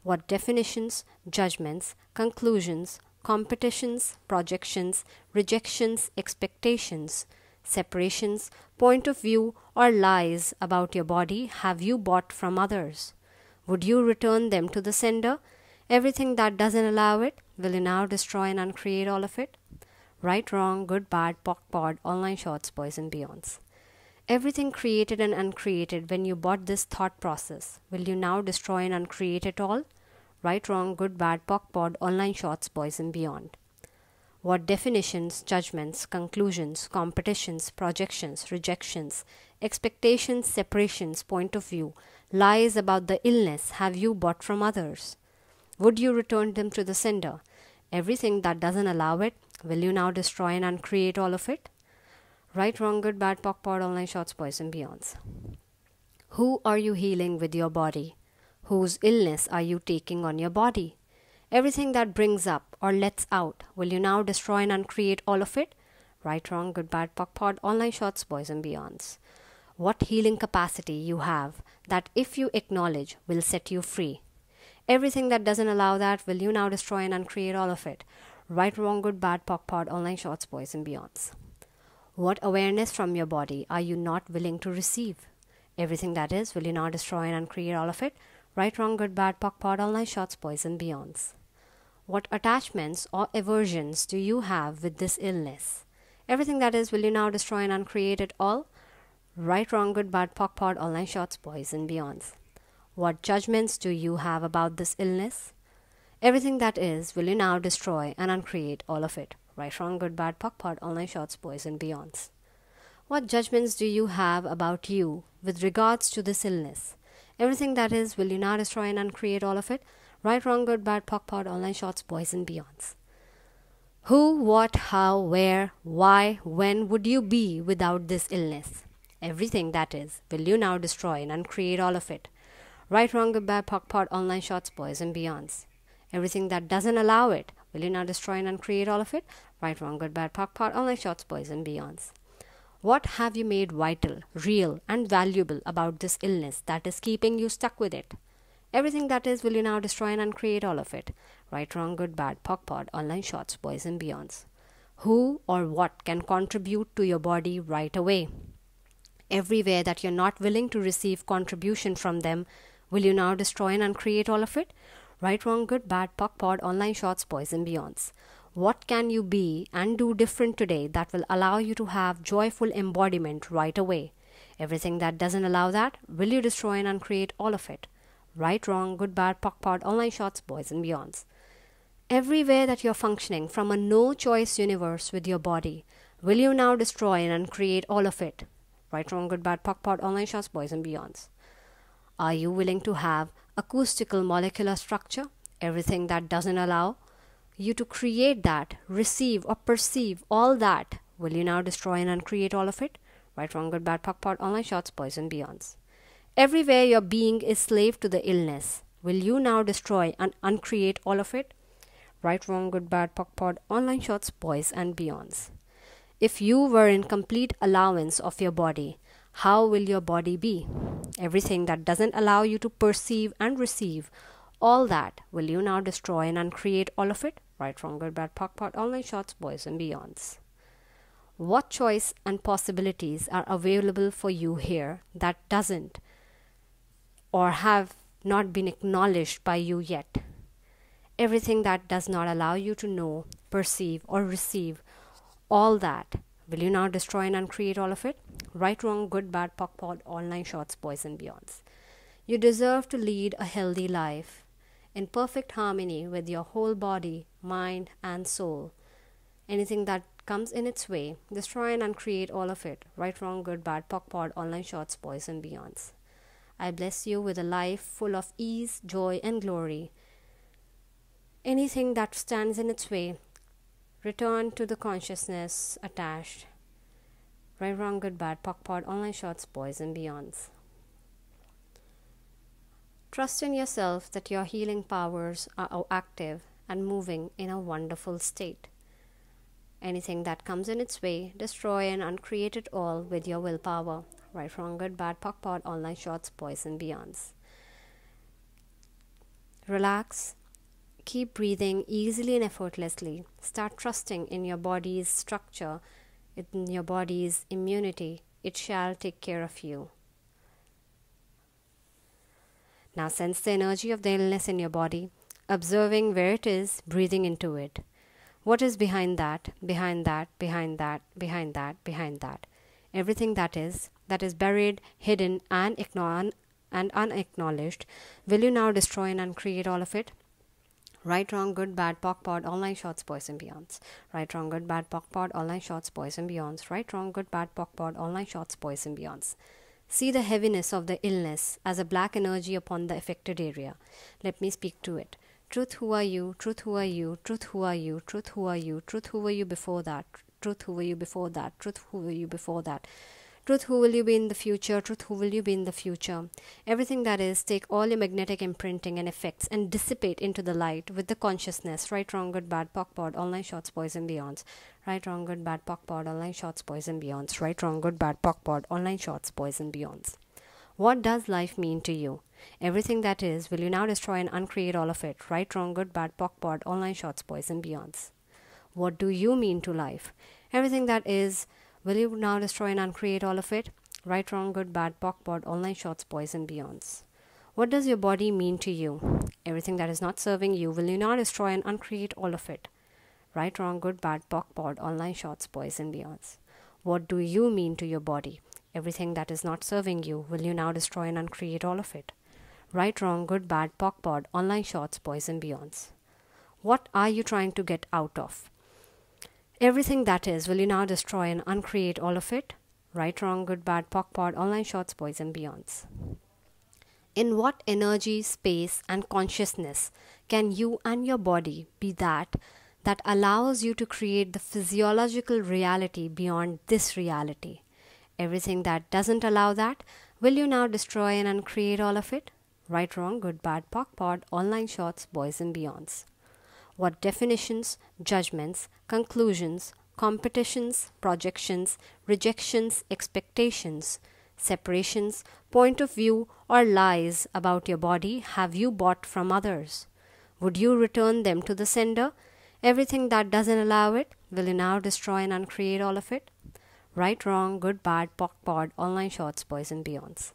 what definitions, judgments, conclusions, competitions, projections, rejections, expectations, separations, point of view, or lies about your body have you bought from others? Would you return them to the sender? Everything that doesn't allow it, will you now destroy and uncreate all of it? Right, wrong, good, bad, pock, pod, online shorts, boys and beyonds. Everything created and uncreated when you bought this thought process, will you now destroy and uncreate it all? right, wrong, good, bad, pock, pod, online shots, boys, and beyond. What definitions, judgments, conclusions, competitions, projections, rejections, expectations, separations, point of view, lies about the illness have you bought from others? Would you return them to the sender? Everything that doesn't allow it, will you now destroy and uncreate all of it? Right, wrong, good, bad, pock, pod, online shots, boys, and beyonds. Who are you healing with your body? Whose illness are you taking on your body? Everything that brings up or lets out, will you now destroy and uncreate all of it? Right, wrong, good, bad, puck, pod, online shots, boys and beyonds. What healing capacity you have that, if you acknowledge, will set you free. Everything that doesn't allow that, will you now destroy and uncreate all of it? Right, wrong, good, bad, puck, pod, online shots, boys and beyonds. What awareness from your body are you not willing to receive? Everything that is, will you now destroy and uncreate all of it? right, wrong, good, bad, puck, pot, all shots, boys, and beyonds. What attachments or aversions do you have with this illness? Everything that is, will you now destroy and uncreate it all? Right, wrong, good, bad, pock, pod, online shots, boys, and beyonds. What judgments do you have about this illness? Everything that is, will you now destroy and uncreate all of it? Right, wrong, good, bad, pock, pod, online shots, boys, and beyonds. What judgments do you have about you with regards to this illness? Everything that is, will you now destroy and uncreate all of it? Right, wrong, good, bad, pock, pod, online shots, boys and beyonds. Who, what, how, where, why, when would you be without this illness? Everything that is, will you now destroy and uncreate all of it? Right, wrong, good, bad, pock, pod, online shots, boys and beyonds. Everything that doesn't allow it, will you now destroy and uncreate all of it? Right, wrong, good, bad, pock, pod, online shots, boys and beyonds. What have you made vital, real, and valuable about this illness that is keeping you stuck with it? Everything that is, will you now destroy and uncreate all of it? Right, wrong, good, bad, pock, pod, online shots, boys and beyonds. Who or what can contribute to your body right away? Everywhere that you're not willing to receive contribution from them, will you now destroy and uncreate all of it? Right, wrong, good, bad, pock, pod, online shots, boys and beyonds what can you be and do different today that will allow you to have joyful embodiment right away? Everything that doesn't allow that, will you destroy and uncreate all of it? Right, wrong, good, bad, pock, pod, online shots, boys and beyonds. Everywhere that you're functioning from a no choice universe with your body, will you now destroy and uncreate all of it? Right, wrong, good, bad, pock, pod, online shots, boys and beyonds. Are you willing to have acoustical molecular structure? Everything that doesn't allow you to create that, receive or perceive all that, will you now destroy and uncreate all of it? Right, wrong, good, bad, puck, pot, online shots, poison, beyonds. Everywhere your being is slave to the illness. Will you now destroy and uncreate all of it? Right, wrong, good, bad, puck, pod, online shots, boys and beyonds. If you were in complete allowance of your body, how will your body be? Everything that doesn't allow you to perceive and receive, all that, will you now destroy and uncreate all of it? right, wrong, good, bad, puck, pot, online shots, boys and beyonds. What choice and possibilities are available for you here that doesn't or have not been acknowledged by you yet? Everything that does not allow you to know, perceive, or receive all that, will you now destroy and uncreate all of it? Right, wrong, good, bad, puck, pot, online shots, boys and beyonds. You deserve to lead a healthy life in perfect harmony with your whole body, mind, and soul. Anything that comes in its way, destroy and uncreate all of it right, wrong, good, bad, pock, pod, online shorts, boys, and beyonds. I bless you with a life full of ease, joy, and glory. Anything that stands in its way, return to the consciousness attached. Right, wrong, good, bad, pock, pod, online shorts, boys, and beyonds. Trust in yourself that your healing powers are active and moving in a wonderful state. Anything that comes in its way, destroy and uncreate it all with your willpower. Right, wrong, good, bad, puck, pot, online shorts, boys and beyonds. Relax. Keep breathing easily and effortlessly. Start trusting in your body's structure, in your body's immunity. It shall take care of you. Now sense the energy of the illness in your body, observing where it is, breathing into it. What is behind that, behind that, behind that, behind that, behind that? Everything that is, that is buried, hidden, and, and unacknowledged, will you now destroy and uncreate all of it? Right, wrong, good, bad, pock, pod, online shots, boys and beyonds. Right, wrong, good, bad, pock, pod, online shots, boys and beyonds. Right, wrong, good, bad, pock, pod, online shots, boys and beyonds. See the heaviness of the illness as a black energy upon the affected area. Let me speak to it. Truth, who are you? Truth, who are you? Truth, who are you? Truth, who are you? Truth, who were you before that? Truth, who were you before that? Truth, who were you before that? Truth, who will you be in the future? Truth, who will you be in the future? Everything that is, take all your magnetic imprinting and effects and dissipate into the light with the consciousness, right, wrong, good, bad, pock, pod, online shots, boys, and beyonds. Right, wrong, good, bad, pock, pod, online shots, poison, beyonds. Right, wrong, good, bad, pock, pod, online shots, poison, beyonds. What does life mean to you? Everything that is, will you now destroy and uncreate all of it? Right, wrong, good, bad, pock, pod, online shots, poison, beyonds. What do you mean to life? Everything that is, will you now destroy and uncreate all of it? Right, wrong, good, bad, pock, pod, online shots, poison, beyonds. What does your body mean to you? Everything that is not serving you, will you now destroy and uncreate all of it? right, wrong, good, bad, pock, pod, online shots, boys and beyonds. What do you mean to your body? Everything that is not serving you, will you now destroy and uncreate all of it? Right, wrong, good, bad, pock, pod, online shots, boys and beyonds. What are you trying to get out of? Everything that is, will you now destroy and uncreate all of it? Right, wrong, good, bad, pock, pod, online shots, boys and beyonds. In what energy, space, and consciousness can you and your body be that that allows you to create the physiological reality beyond this reality. Everything that doesn't allow that, will you now destroy and uncreate all of it? Right, wrong, good, bad, pock, pod, online shorts, boys and beyonds. What definitions, judgments, conclusions, competitions, projections, rejections, expectations, separations, point of view, or lies about your body have you bought from others? Would you return them to the sender Everything that doesn't allow it, will you now destroy and uncreate all of it? Right, wrong, good, bad, pock, pod, online shorts, boys and beyonds.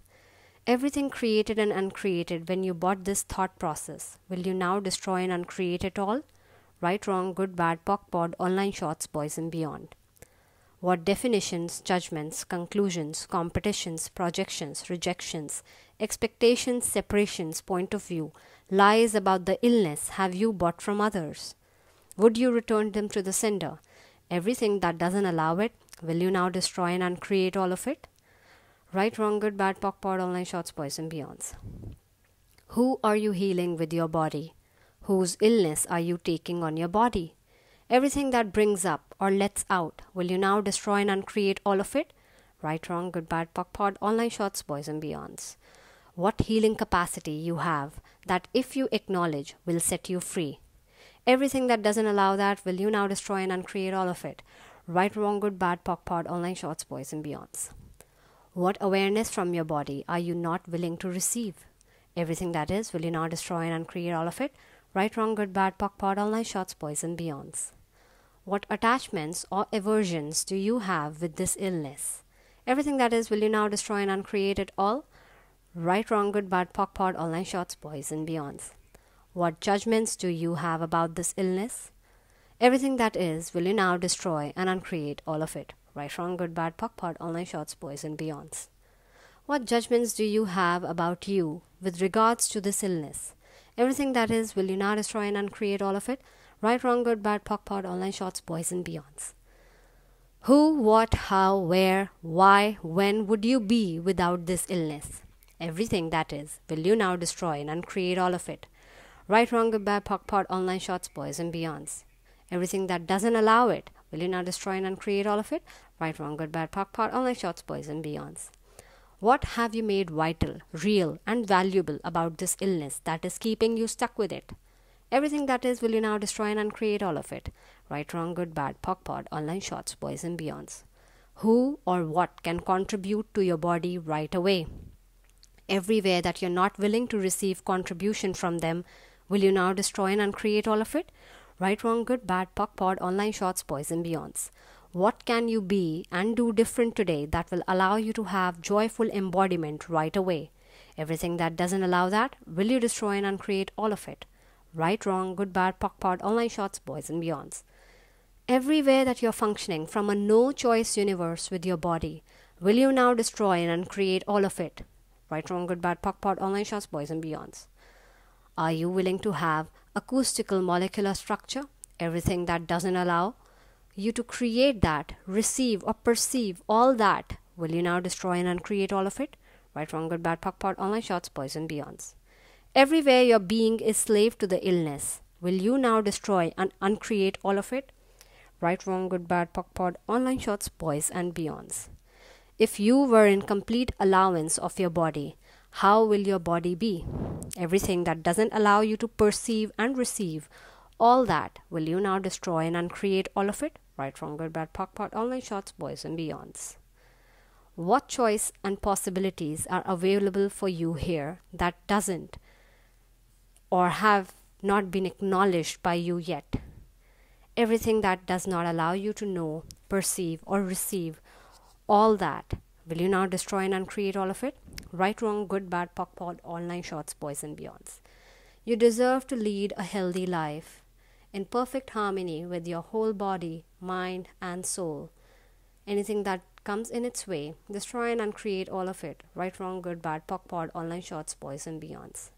Everything created and uncreated when you bought this thought process, will you now destroy and uncreate it all? Right, wrong, good, bad, pock, pod, online shorts, boys and beyond. What definitions, judgments, conclusions, competitions, projections, rejections, expectations, separations, point of view, lies about the illness have you bought from others? Would you return them to the sender? Everything that doesn't allow it, will you now destroy and uncreate all of it? Right, wrong, good, bad, pock, pod, online shots, and beyonds. Who are you healing with your body? Whose illness are you taking on your body? Everything that brings up or lets out, will you now destroy and uncreate all of it? Right, wrong, good, bad, pock, pod, online shots, and beyonds. What healing capacity you have that, if you acknowledge, will set you free Everything that doesn't allow that, will you now destroy and uncreate all of it? Right, wrong, good, bad, pock, pod, online shorts, boys, and beyonds. What awareness from your body are you not willing to receive? Everything that is, will you now destroy and uncreate all of it? Right, wrong, good, bad, pock, pod, online shorts, boys, and beyonds. What attachments or aversions do you have with this illness? Everything that is, will you now destroy and uncreate it all? Right, wrong, good, bad, pock, pod, online shorts, boys, and beyonds. What judgments do you have about this illness? Everything that is, will you now destroy and uncreate all of it? Right, wrong, good, bad, puck, pot, online shots, boys, and beyonds. What judgments do you have about you with regards to this illness? Everything that is, will you now destroy and uncreate all of it? Right, wrong, good, bad, puck, pot, online shots, boys, and beyonds. Who, what, how, where, why, when would you be without this illness? Everything that is, will you now destroy and uncreate all of it? Right, wrong, good, bad, puck, pot, online shots, boys and beyonds. Everything that doesn't allow it, will you now destroy and uncreate all of it? Right, wrong, good, bad, puck, pot, online shots, boys and beyonds. What have you made vital, real, and valuable about this illness that is keeping you stuck with it? Everything that is, will you now destroy and uncreate all of it? Right, wrong, good, bad, pock, pod, online shots, boys and beyonds. Who or what can contribute to your body right away? Everywhere that you're not willing to receive contribution from them, Will you now destroy and uncreate all of it? Right, wrong, good, bad, puck, pod, online shots, boys and beyonds. What can you be and do different today that will allow you to have joyful embodiment right away? Everything that doesn't allow that, will you destroy and uncreate all of it? Right, wrong, good, bad, puck, pod, online shots, boys and beyonds. Everywhere that you're functioning from a no choice universe with your body, will you now destroy and uncreate all of it? Right, wrong, good, bad, puck, pod, online shots, boys and beyonds. Are you willing to have acoustical molecular structure? Everything that doesn't allow you to create that, receive or perceive all that. Will you now destroy and uncreate all of it? Right, wrong, good, bad, puck, pot, online shots, poison, beyonds. Everywhere your being is slave to the illness. Will you now destroy and uncreate all of it? Right, wrong, good, bad, puck, pod, online shots, boys, and beyonds. If you were in complete allowance of your body, how will your body be? Everything that doesn't allow you to perceive and receive all that, will you now destroy and uncreate all of it? Right, wrong, good, bad, pock, pot, online shots, boys and beyonds. What choice and possibilities are available for you here that doesn't or have not been acknowledged by you yet? Everything that does not allow you to know, perceive, or receive all that Will you now destroy and uncreate all of it? Right, wrong, good, bad, puck, pod, online shots, boys and beyonds. You deserve to lead a healthy life in perfect harmony with your whole body, mind, and soul. Anything that comes in its way, destroy and uncreate all of it. Right, wrong, good, bad, puck, pod, online shots, boys and beyonds.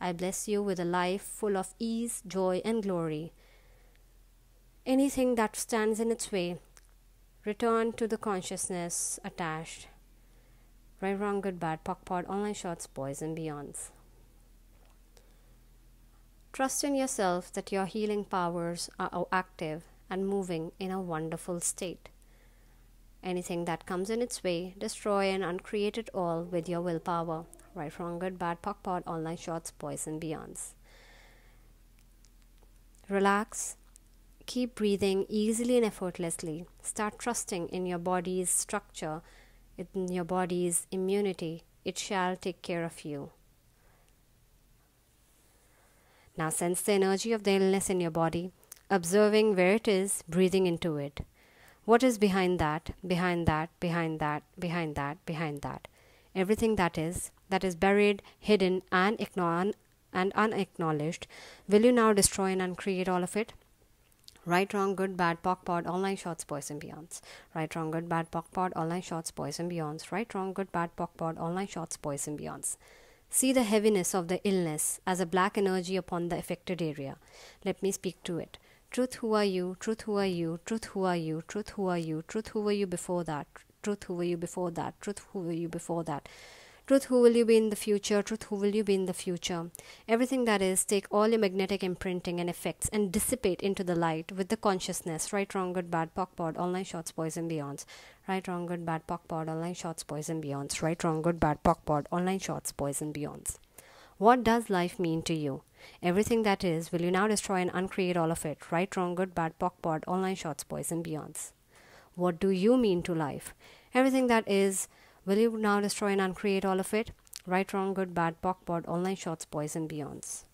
I bless you with a life full of ease, joy, and glory. Anything that stands in its way, Return to the consciousness attached. Right, wrong, good, bad, puck pod, online shots, boys and beyonds. Trust in yourself that your healing powers are active and moving in a wonderful state. Anything that comes in its way, destroy and uncreate it all with your willpower. Right, wrong, good, bad, puck pod, online shots, boys and beyonds. Relax Keep breathing easily and effortlessly. Start trusting in your body's structure, in your body's immunity. It shall take care of you. Now sense the energy of the illness in your body, observing where it is, breathing into it. What is behind that, behind that, behind that, behind that, behind that? Everything that is, that is buried, hidden, and, igno- and unacknowledged. Will you now destroy and uncreate all of it? Right, wrong, good, bad, pock, pod, online shots, boys and beyonds. Right, wrong, good, bad, pock, pod, online shots, boys and beyonds. Right, wrong, good, bad, pock, pod, online shots, boys and beyonds. See the heaviness of the illness as a black energy upon the affected area. Let me speak to it. Truth, who are you? Truth, who are you? Truth, who are you? Truth, who are you? Truth, who were you before that? Truth, who were you before that? Truth, who were you before that? Truth, Truth, who will you be in the future? Truth, who will you be in the future? Everything that is, take all your magnetic imprinting and effects and dissipate into the light with the consciousness. Right, wrong, good, bad, pock, pod, online shots, poison, beyonds. Right, wrong, good, bad, pock, pod, online shots, poison, beyonds. Right, wrong, good, bad, pock, pod, online shots, poison, beyonds. What does life mean to you? Everything that is, will you now destroy and uncreate all of it? Right, wrong, good, bad, pock, pod, online shots, poison, beyonds. What do you mean to life? Everything that is, Will you now destroy and uncreate all of it? Right, wrong, good, bad, pock, pod, online shots, boys, and beyonds.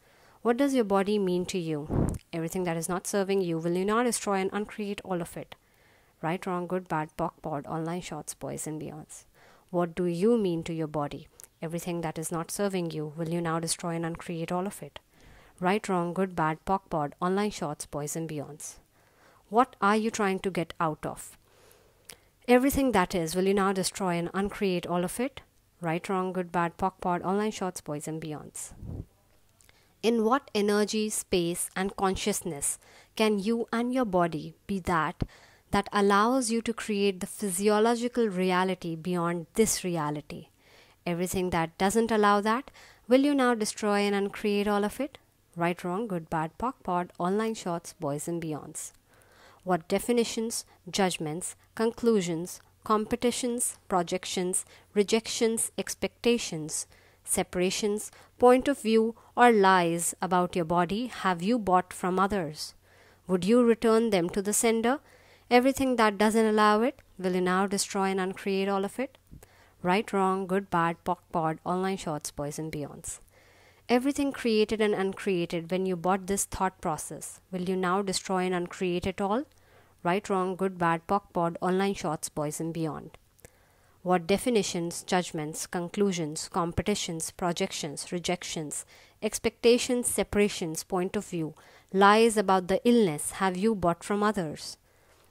What does your body mean to you? Everything that is not serving you, will you now destroy and uncreate all of it? Right, wrong, good, bad, pock, pod, online shots, boys, and beyonds. What do you mean to your body? Everything that is not serving you, will you now destroy and uncreate all of it? Right, wrong, good, bad, pock, pod, online shots, boys, and beyonds. What are you trying to get out of? Everything that is, will you now destroy and uncreate all of it? Right, wrong, good, bad, pock, pod, online shorts, boys, and beyonds. In what energy, space, and consciousness can you and your body be that that allows you to create the physiological reality beyond this reality? Everything that doesn't allow that, will you now destroy and uncreate all of it? Right, wrong, good, bad, pock, pod, online shorts, boys, and beyonds what definitions, judgments, conclusions, competitions, projections, rejections, expectations, separations, point of view, or lies about your body have you bought from others? Would you return them to the sender? Everything that doesn't allow it, will you now destroy and uncreate all of it? Right, wrong, good, bad, pock, pod, online shorts, boys and beyonds. Everything created and uncreated when you bought this thought process, will you now destroy and uncreate it all? right, wrong, good, bad, pock, pod, online shots, boys, and beyond. What definitions, judgments, conclusions, competitions, projections, rejections, expectations, separations, point of view, lies about the illness have you bought from others?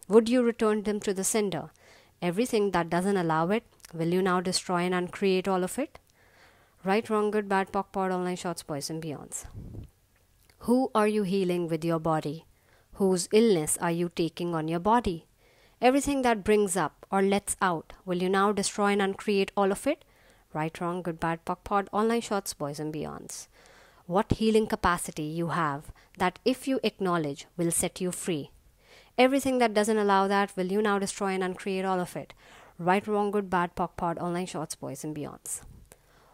Would you return them to the sender? Everything that doesn't allow it, will you now destroy and uncreate all of it? Right, wrong, good, bad, pock, pod, online shots, boys, and beyonds. Who are you healing with your body? Whose illness are you taking on your body? Everything that brings up or lets out, will you now destroy and uncreate all of it? Right, wrong, good, bad, puck, pod, online shots, boys and beyonds. What healing capacity you have that, if you acknowledge, will set you free. Everything that doesn't allow that, will you now destroy and uncreate all of it? Right, wrong, good, bad, puck, pod, online shots, boys and beyonds.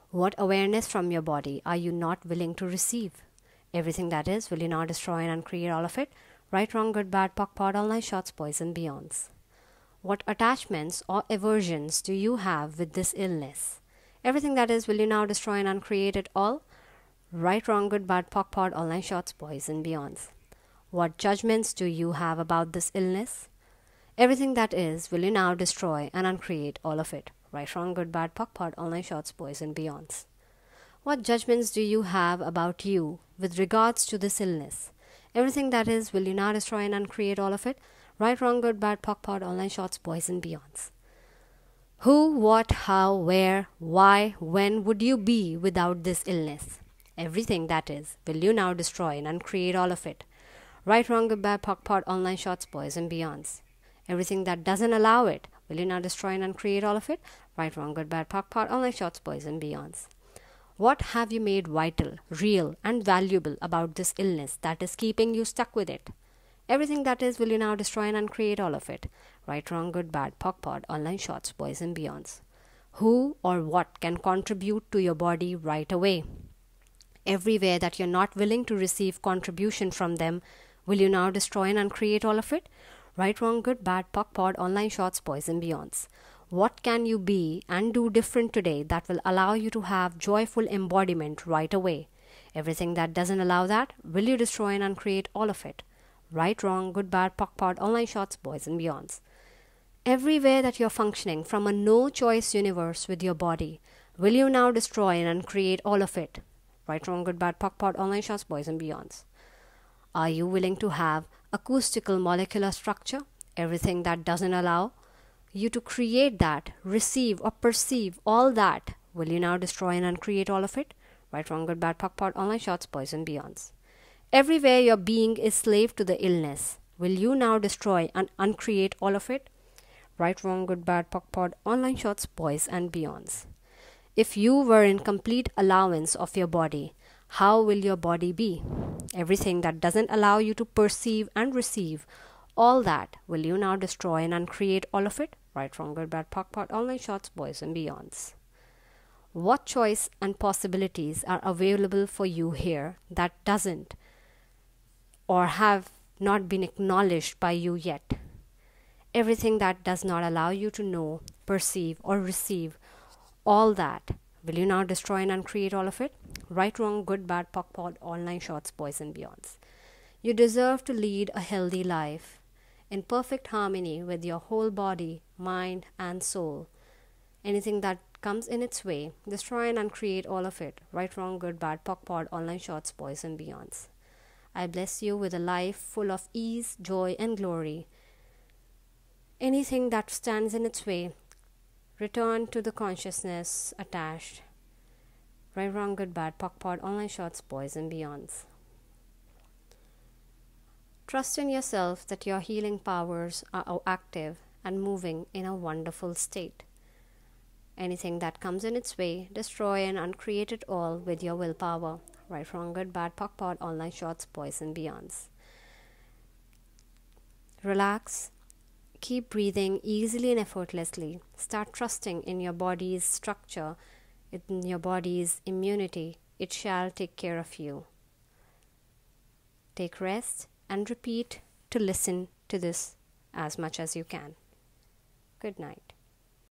What awareness from your body are you not willing to receive? Everything that is, will you now destroy and uncreate all of it? right, wrong, good, bad, puck, pot, online, shots, poison, beyonds. What attachments or aversions do you have with this illness? Everything that is, will you now destroy and uncreate it all? Right, wrong, good, bad, puck, pot, online, shots, poison, beyonds. What judgments do you have about this illness? Everything that is, will you now destroy and uncreate all of it? Right, wrong, good, bad, puck, pot, online shots, poison, beyonds. What judgments do you have about you with regards to this illness? Everything that is, will you now destroy and uncreate all of it? Right, wrong, good, bad, pock, pot, online shots, boys and beyonds. Who, what, how, where, why, when would you be without this illness? Everything that is, will you now destroy and uncreate all of it? Right, wrong, good, bad, pock, pot, online shots, boys and beyonds. Everything that doesn't allow it, will you now destroy and uncreate all of it? Right, wrong, good, bad, pock, pot, online shots, boys and beyonds. What have you made vital, real, and valuable about this illness that is keeping you stuck with it? Everything that is, will you now destroy and uncreate all of it? Right, wrong, good, bad, pock, pod, online shots, boys and beyonds. Who or what can contribute to your body right away? Everywhere that you're not willing to receive contribution from them, will you now destroy and uncreate all of it? Right, wrong, good, bad, pock, pod, online shots, boys and beyonds what can you be and do different today that will allow you to have joyful embodiment right away? Everything that doesn't allow that, will you destroy and uncreate all of it? Right, wrong, good, bad, pock, online shots, boys and beyonds. Everywhere that you're functioning from a no choice universe with your body, will you now destroy and uncreate all of it? Right, wrong, good, bad, pock, online shots, boys and beyonds. Are you willing to have acoustical molecular structure? Everything that doesn't allow you to create that, receive or perceive all that, will you now destroy and uncreate all of it? Right, wrong, good, bad, puck, pot, online shots, poison, beyonds. Everywhere your being is slave to the illness. Will you now destroy and uncreate all of it? Right, wrong, good, bad, puck, pod, online shots, boys and beyonds. If you were in complete allowance of your body, how will your body be? Everything that doesn't allow you to perceive and receive all that will you now destroy and uncreate all of it right wrong good bad puck pot online shots boys and beyonds what choice and possibilities are available for you here that doesn't or have not been acknowledged by you yet everything that does not allow you to know perceive or receive all that will you now destroy and uncreate all of it right wrong good bad puck pot online shots boys and beyonds you deserve to lead a healthy life in perfect harmony with your whole body, mind, and soul. Anything that comes in its way, destroy and uncreate all of it right, wrong, good, bad, pock, pod, online shorts, boys, and beyonds. I bless you with a life full of ease, joy, and glory. Anything that stands in its way, return to the consciousness attached. Right, wrong, good, bad, pock, pod, online shorts, boys, and beyonds. Trust in yourself that your healing powers are active and moving in a wonderful state. Anything that comes in its way, destroy and uncreate it all with your willpower. Right, wrong, good, bad, puck, pod, online shorts, boys and beyonds. Relax. Keep breathing easily and effortlessly. Start trusting in your body's structure, in your body's immunity. It shall take care of you. Take rest and repeat to listen to this as much as you can. Good night.